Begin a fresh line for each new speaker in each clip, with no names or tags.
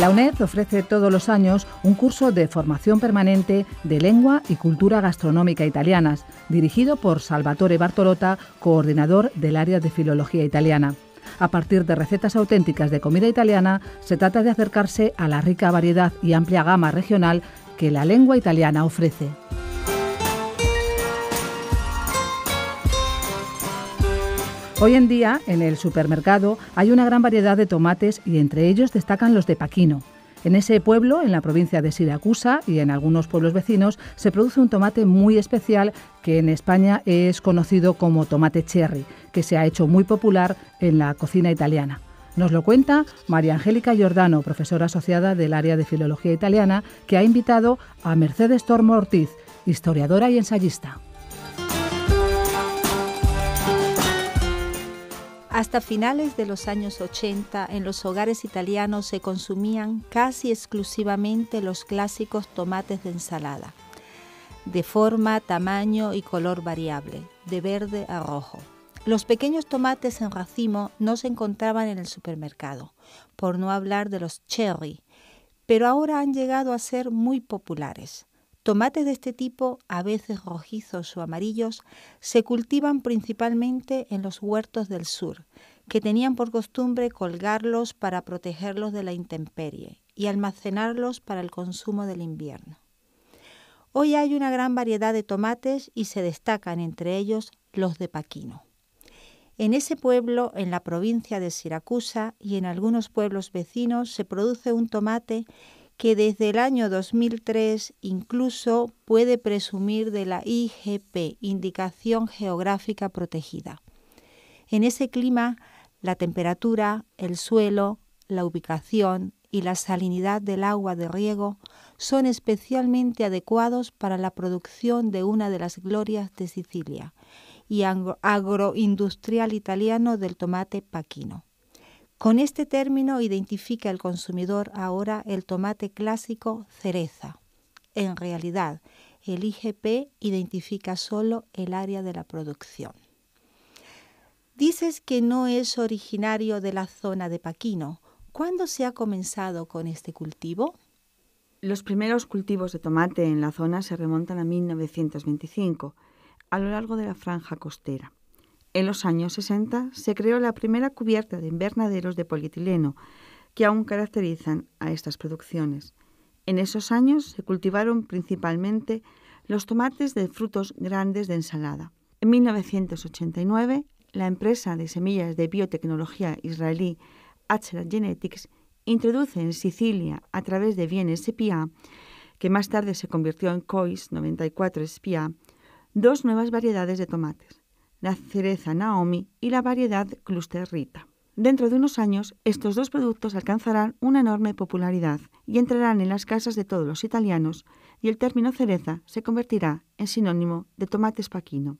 La UNED ofrece todos los años un curso de formación permanente de lengua y cultura gastronómica italianas, dirigido por Salvatore Bartolota, coordinador del área de filología italiana. A partir de recetas auténticas de comida italiana, se trata de acercarse a la rica variedad y amplia gama regional que la lengua italiana ofrece. Hoy en día, en el supermercado, hay una gran variedad de tomates y entre ellos destacan los de Paquino. En ese pueblo, en la provincia de Siracusa y en algunos pueblos vecinos, se produce un tomate muy especial que en España es conocido como tomate cherry, que se ha hecho muy popular en la cocina italiana. Nos lo cuenta María Angélica Giordano, profesora asociada del área de Filología Italiana, que ha invitado a Mercedes Tormo Ortiz, historiadora y ensayista. Hasta finales de los años 80, en los hogares italianos se consumían casi exclusivamente los clásicos tomates de ensalada, de forma, tamaño y color variable, de verde a rojo. Los pequeños tomates en racimo no se encontraban en el supermercado, por no hablar de los cherry, pero ahora han llegado a ser muy populares. Tomates de este tipo, a veces rojizos o amarillos, se cultivan principalmente en los huertos del sur, que tenían por costumbre colgarlos para protegerlos de la intemperie y almacenarlos para el consumo del invierno. Hoy hay una gran variedad de tomates y se destacan entre ellos los de Paquino. En ese pueblo, en la provincia de Siracusa y en algunos pueblos vecinos, se produce un tomate que desde el año 2003 incluso puede presumir de la IGP, Indicación Geográfica Protegida. En ese clima, la temperatura, el suelo, la ubicación y la salinidad del agua de riego son especialmente adecuados para la producción de una de las glorias de Sicilia y agroindustrial italiano del tomate paquino. Con este término identifica el consumidor ahora el tomate clásico cereza. En realidad, el IGP identifica solo el área de la producción. Dices que no es originario
de la zona de Paquino. ¿Cuándo se ha comenzado con este cultivo? Los primeros cultivos de tomate en la zona se remontan a 1925, a lo largo de la franja costera. En los años 60 se creó la primera cubierta de invernaderos de polietileno, que aún caracterizan a estas producciones. En esos años se cultivaron principalmente los tomates de frutos grandes de ensalada. En 1989, la empresa de semillas de biotecnología israelí Achera Genetics introduce en Sicilia, a través de bienes SPA, que más tarde se convirtió en COIS 94 SPA, dos nuevas variedades de tomates, la cereza Naomi y la variedad Cluster Rita. Dentro de unos años, estos dos productos alcanzarán una enorme popularidad y entrarán en las casas de todos los italianos, y el término cereza se convertirá en sinónimo de tomate spaquino.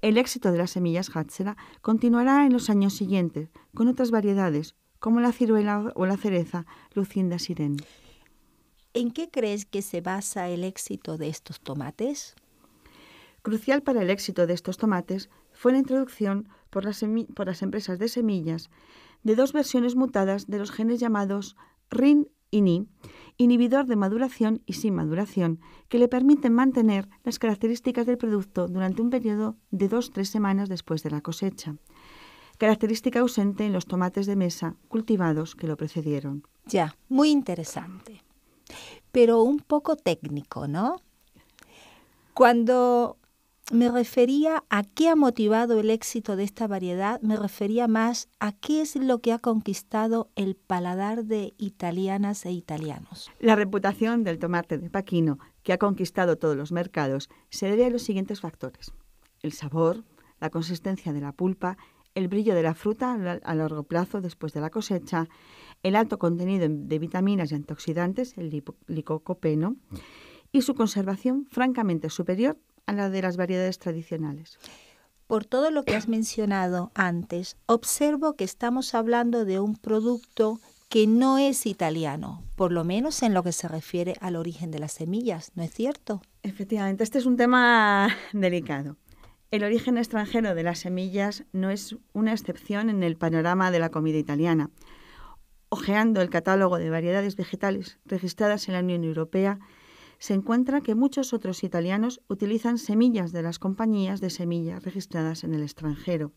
El éxito de las semillas Hatzera continuará en los años siguientes con otras variedades, como la ciruela o la cereza Lucinda sirene. ¿En qué crees que se basa el éxito de estos tomates? Crucial para el éxito de estos tomates fue la introducción por las, empresas de semillas de dos versiones mutadas de los genes llamados RIN y NI, inhibidor de maduración y sin maduración, que le permiten mantener las características del producto durante un periodo de o tres semanas después de la cosecha, característica ausente en los tomates de mesa cultivados que lo precedieron. Ya, muy interesante, pero un poco técnico, ¿no? Cuando
me refería a qué ha motivado el éxito de esta variedad, me refería más a qué es lo que ha conquistado el paladar de italianas e italianos. La
reputación del tomate de Paquino, que ha conquistado todos los mercados, se debe a los siguientes factores. El sabor, la consistencia de la pulpa, el brillo de la fruta a largo plazo después de la cosecha, el alto contenido de vitaminas y antioxidantes, el licocopeno, mm. y su conservación francamente superior a la de las variedades tradicionales. Por todo lo que has mencionado antes, observo que
estamos hablando de un producto que no es italiano, por lo menos en lo que se
refiere al origen de las semillas, ¿no es cierto? Efectivamente, este es un tema delicado. El origen extranjero de las semillas no es una excepción en el panorama de la comida italiana. Ojeando el catálogo de variedades vegetales registradas en la Unión Europea, se encuentra que muchos otros italianos utilizan semillas de las compañías de semillas registradas en el extranjero.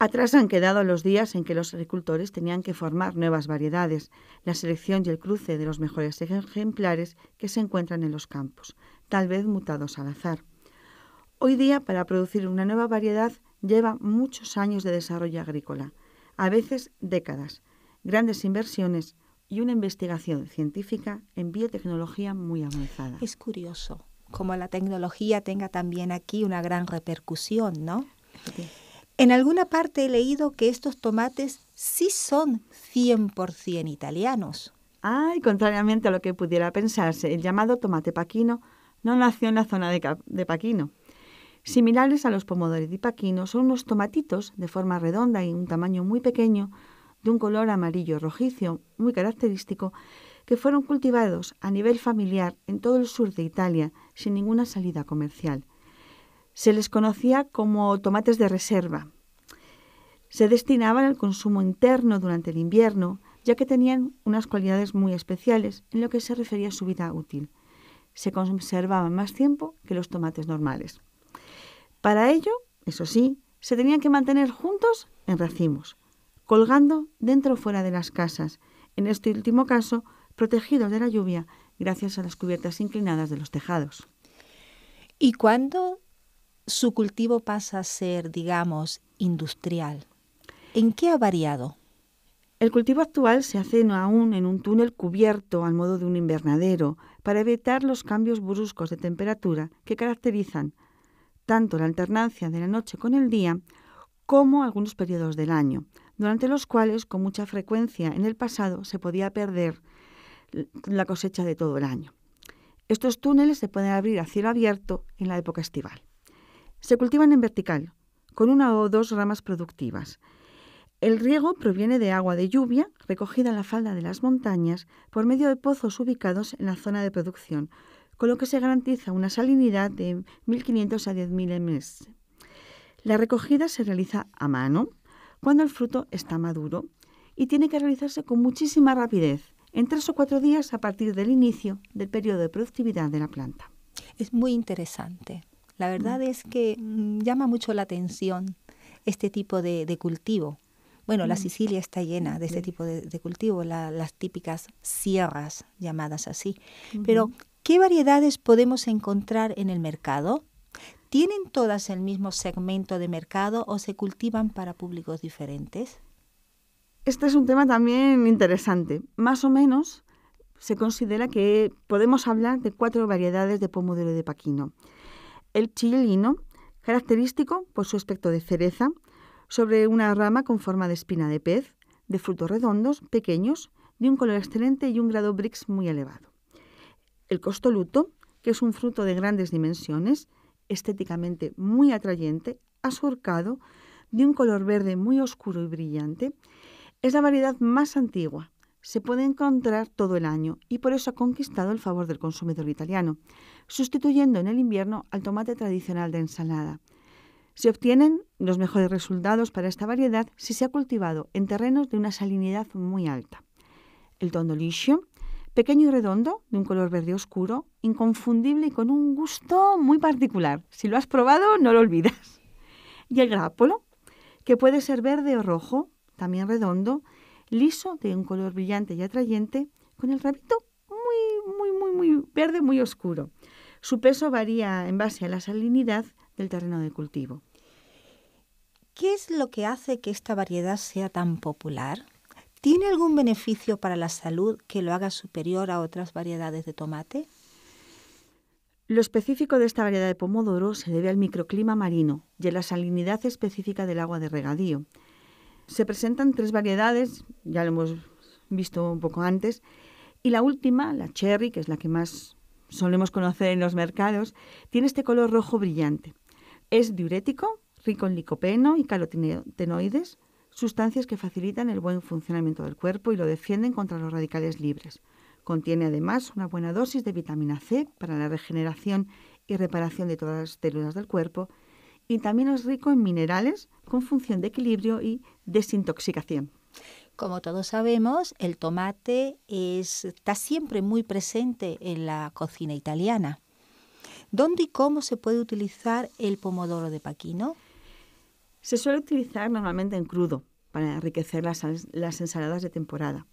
Atrás han quedado los días en que los agricultores tenían que formar nuevas variedades, la selección y el cruce de los mejores ejemplares que se encuentran en los campos, tal vez mutados al azar. Hoy día, para producir una nueva variedad, lleva muchos años de desarrollo agrícola, a veces décadas, grandes inversiones, y una investigación científica en biotecnología muy avanzada. Es curioso como la tecnología tenga también aquí
una gran repercusión, ¿no? En alguna parte he leído que estos tomates
sí son 100% italianos. Ay, contrariamente a lo que pudiera pensarse, el llamado tomate paquino no nació en la zona de, de Paquino. Similares a los pomodori di Paquino, son unos tomatitos de forma redonda y un tamaño muy pequeño de un color amarillo rojizo muy característico que fueron cultivados a nivel familiar en todo el sur de Italia sin ninguna salida comercial. Se les conocía como tomates de reserva. Se destinaban al consumo interno durante el invierno, ya que tenían unas cualidades muy especiales en lo que se refería a su vida útil. Se conservaban más tiempo que los tomates normales. Para ello, eso sí, se tenían que mantener juntos en racimos colgando dentro o fuera de las casas, en este último caso, protegidos de la lluvia gracias a las cubiertas inclinadas de los tejados. ¿Y cuando
su cultivo pasa a ser, digamos, industrial? ¿En qué ha
variado? El cultivo actual se hace aún en un túnel cubierto al modo de un invernadero para evitar los cambios bruscos de temperatura que caracterizan tanto la alternancia de la noche con el día como algunos periodos del año, durante los cuales con mucha frecuencia en el pasado se podía perder la cosecha de todo el año. Estos túneles se pueden abrir a cielo abierto en la época estival. Se cultivan en vertical, con una o dos ramas productivas. El riego proviene de agua de lluvia recogida en la falda de las montañas por medio de pozos ubicados en la zona de producción, con lo que se garantiza una salinidad de 1.500 a 10.000 ms. La recogida se realiza a mano cuando el fruto está maduro y tiene que realizarse con muchísima rapidez, en tres o cuatro días a partir del inicio del periodo de productividad de la planta. Es muy interesante. La verdad mm.
es que mm, llama mucho la atención este tipo de, cultivo. Bueno, la mm. Sicilia está llena de este tipo de, cultivo, las típicas sierras llamadas así. Pero, ¿qué variedades podemos encontrar en el mercado? ¿Tienen todas el mismo segmento de mercado o se cultivan para públicos diferentes?
Este es un tema también interesante. Más o menos se considera que podemos hablar de cuatro variedades de pomodoro de Paquino. El chileno, característico por su aspecto de cereza, sobre una rama con forma de espina de pez, de frutos redondos, pequeños, de un color excelente y un grado Brix muy elevado. El costoluto, que es un fruto de grandes dimensiones, estéticamente muy atrayente, asurcado, de un color verde muy oscuro y brillante, es la variedad más antigua. Se puede encontrar todo el año y por eso ha conquistado el favor del consumidor italiano, sustituyendo en el invierno al tomate tradicional de ensalada. Se obtienen los mejores resultados para esta variedad si se ha cultivado en terrenos de una salinidad muy alta. El tondo pequeño y redondo, de un color verde oscuro, inconfundible y con un gusto muy particular. Si lo has probado, no lo olvidas. Y el grápolo, que puede ser verde o rojo, también redondo, liso, de un color brillante y atrayente, con el rabito muy, muy, muy, muy verde, muy oscuro. Su peso varía en base a la salinidad del terreno de cultivo. ¿Qué es lo que hace que esta variedad sea tan
popular? ¿Tiene algún beneficio para la salud que lo haga superior a otras
variedades de tomate? Lo específico de esta variedad de pomodoro se debe al microclima marino y a la salinidad específica del agua de regadío. Se presentan tres variedades, ya lo hemos visto un poco antes, y la última, la cherry, que es la que más solemos conocer en los mercados, tiene este color rojo brillante. Es diurético, rico en licopeno y calotenoides, sustancias que facilitan el buen funcionamiento del cuerpo y lo defienden contra los radicales libres. Contiene además una buena dosis de vitamina C para la regeneración y reparación de todas las células del cuerpo y también es rico en minerales con función de equilibrio y desintoxicación. Como todos sabemos, el tomate está siempre muy
presente en la cocina italiana. ¿Dónde y cómo se puede utilizar el
pomodoro de Paquino? Se suele utilizar normalmente en crudo para enriquecer las, ensaladas de temporada.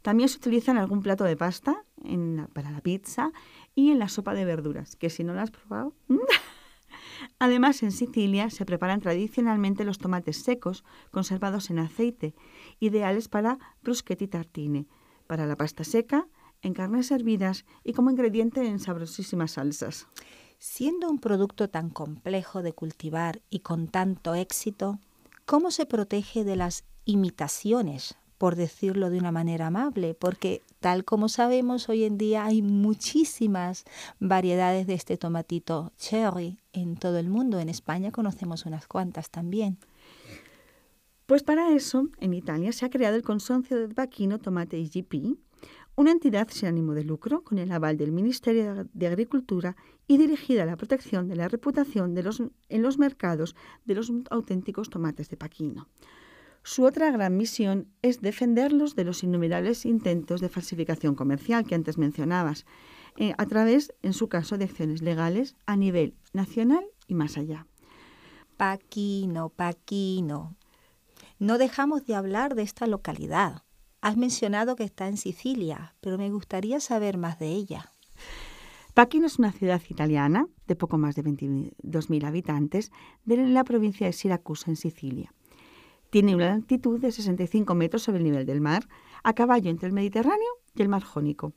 También se utiliza en algún plato de pasta, para la pizza y en la sopa de verduras, que si no la has probado... Además, en Sicilia se preparan tradicionalmente los tomates secos conservados en aceite, ideales para bruschetti tartine, para la pasta seca, en carnes hervidas y como ingrediente en sabrosísimas salsas. Siendo un producto tan complejo
de cultivar y con tanto éxito, ¿cómo se protege de las imitaciones, por decirlo de una manera amable? Porque tal como sabemos, hoy en día hay muchísimas variedades de este tomatito cherry en todo el mundo.
En España conocemos unas cuantas también. Pues para eso, en Italia se ha creado el consorcio de vaquino Tomate IGP, una entidad sin ánimo de lucro con el aval del Ministerio de Agricultura y dirigida a la protección de la reputación los, en los mercados de los auténticos tomates de Paquino. Su otra gran misión es defenderlos de los innumerables intentos de falsificación comercial que antes mencionabas, eh, a través, en su caso, de acciones legales a nivel nacional y más allá. Paquino, Paquino. No dejamos de hablar
de esta localidad Has mencionado que está en Sicilia, pero me gustaría saber más de
ella. Paquino es una ciudad italiana de poco más de 22.000 habitantes de la provincia de Siracusa, en Sicilia. Tiene una altitud de 65 metros sobre el nivel del mar, a caballo entre el Mediterráneo y el Mar Jónico.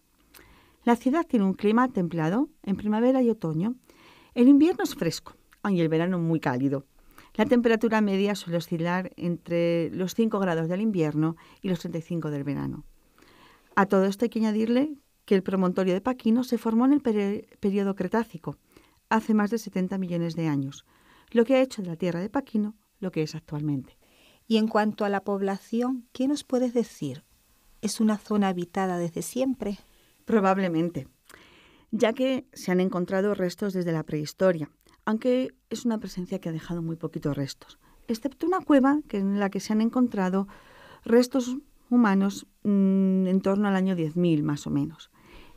La ciudad tiene un clima templado en primavera y otoño. El invierno es fresco aunque el verano muy cálido. La temperatura media suele oscilar entre los 5 grados del invierno y los 35 del verano. A todo esto hay que añadirle que el promontorio de Paquino se formó en el periodo Cretácico, hace más de 70 millones de años, lo que ha hecho de la tierra de Paquino lo que es actualmente. Y en cuanto a la población, ¿qué nos puedes decir? ¿Es una zona habitada desde siempre? Probablemente, ya que se han encontrado restos desde la prehistoria, aunque es una presencia que ha dejado muy poquitos restos, excepto una cueva que en la que se han encontrado restos humanos mm, en torno al año 10.000 más o menos.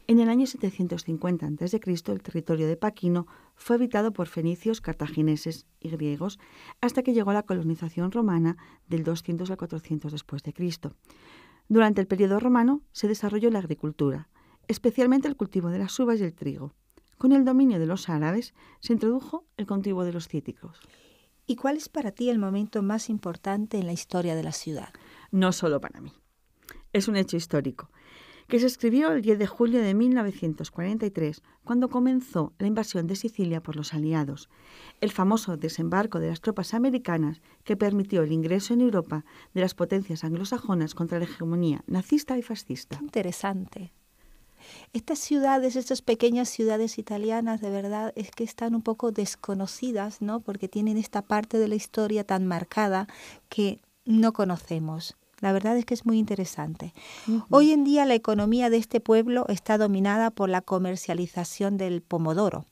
En el año 750 a.C., el territorio de Paquino fue habitado por fenicios, cartagineses y griegos hasta que llegó la colonización romana del 200 al 400 después de Cristo. Durante el periodo romano se desarrolló la agricultura, especialmente el cultivo de las uvas y el trigo. Con el dominio de los árabes se introdujo el contiguo de los cíticos. ¿Y cuál es para ti el momento más importante en la historia de la ciudad? No solo para mí. Es un hecho histórico que se escribió el 10 de julio de 1943, cuando comenzó la invasión de Sicilia por los aliados, el famoso desembarco de las tropas americanas que permitió el ingreso en Europa de las potencias anglosajonas contra la hegemonía nazista y fascista. interesante. Estas
ciudades, estas pequeñas ciudades italianas, de verdad, es que están un poco desconocidas, ¿no? Porque tienen esta parte de la historia tan marcada que no conocemos. La verdad es que es muy interesante. Hoy en día la economía de este pueblo está dominada por la comercialización del pomodoro.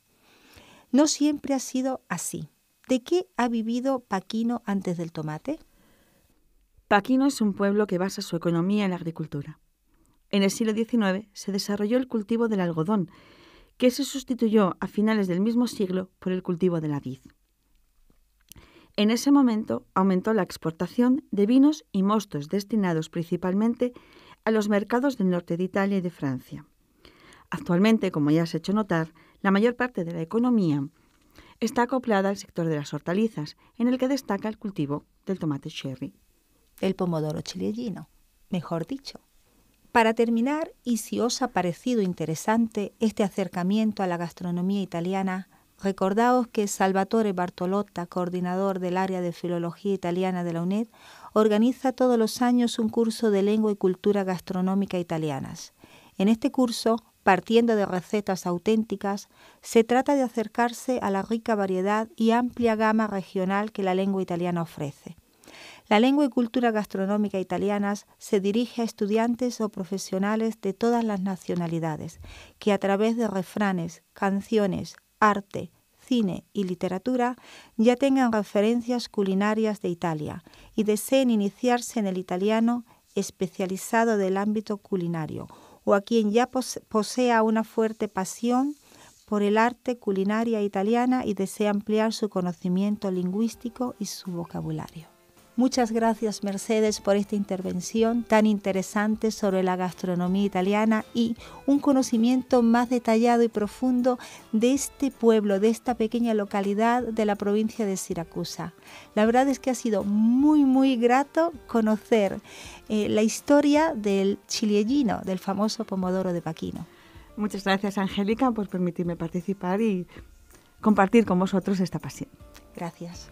No siempre ha sido así.
¿De qué ha vivido Paquino antes del tomate? Paquino es un pueblo que basa su economía en la agricultura. En el siglo XIX se desarrolló el cultivo del algodón, que se sustituyó a finales del mismo siglo por el cultivo de la vid. En ese momento aumentó la exportación de vinos y mostos destinados principalmente a los mercados del norte de Italia y de Francia. Actualmente, como ya has hecho notar, la mayor parte de la economía está acoplada al sector de las hortalizas, en el que destaca el cultivo del tomate cherry. El pomodoro
chilellino, mejor dicho, para terminar, y si os ha parecido interesante este acercamiento a la gastronomía italiana, recordaos que Salvatore Bartolotta, coordinador del área de Filología Italiana de la UNED, organiza todos los años un curso de lengua y cultura gastronómica italianas. En este curso, partiendo de recetas auténticas, se trata de acercarse a la rica variedad y amplia gama regional que la lengua italiana ofrece. La lengua y cultura gastronómica italianas se dirige a estudiantes o profesionales de todas las nacionalidades, que a través de refranes, canciones, arte, cine y literatura ya tengan referencias culinarias de Italia y deseen iniciarse en el italiano especializado del ámbito culinario o a quien ya posea una fuerte pasión por el arte culinaria italiana y desea ampliar su conocimiento lingüístico y su vocabulario. Muchas gracias Mercedes por esta intervención tan interesante sobre la gastronomía italiana y un conocimiento más detallado y profundo de este pueblo, de esta pequeña localidad de la provincia de Siracusa. La verdad es que ha sido muy muy grato conocer eh, la historia del chiliellino, del famoso pomodoro de Paquino.
Muchas gracias Angélica por permitirme participar y compartir con vosotros esta pasión. Gracias.